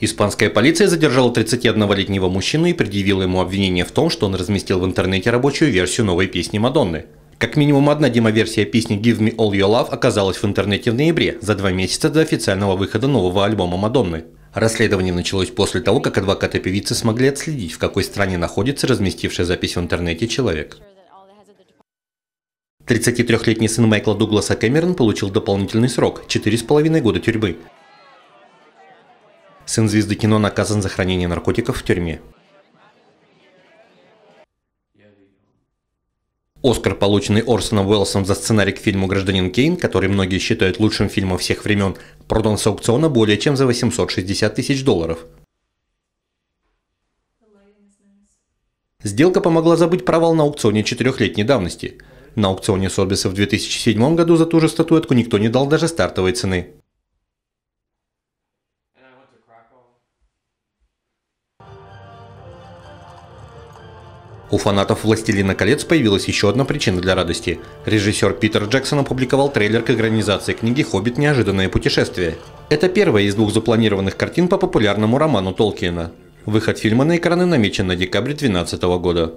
Испанская полиция задержала 31-летнего мужчину и предъявила ему обвинение в том, что он разместил в интернете рабочую версию новой песни Мадонны. Как минимум одна демоверсия песни «Give Me All Your Love» оказалась в интернете в ноябре, за два месяца до официального выхода нового альбома Мадонны. Расследование началось после того, как адвокаты певицы смогли отследить, в какой стране находится разместивший запись в интернете человек. 33-летний сын Майкла Дугласа Кэмерон получил дополнительный срок – 4,5 года тюрьмы. Сын звезды кино наказан за хранение наркотиков в тюрьме. Оскар, полученный Орсоном Уэллсом за сценарий к фильму «Гражданин Кейн», который многие считают лучшим фильмом всех времен, продан с аукциона более чем за 860 тысяч долларов. Сделка помогла забыть провал на аукционе четырехлетней давности. На аукционе Сотбиса в 2007 году за ту же статуэтку никто не дал даже стартовой цены to Krakow. У фанатов «Властелина колец» появилась еще одна причина для радости. Режиссер Питер Джексон опубликовал трейлер к экранизации книги «Хоббит. Неожиданное путешествие». Это первая из двух запланированных картин по популярному роману Толкиена. Выход фильма на экраны намечен на декабрь 2012 года.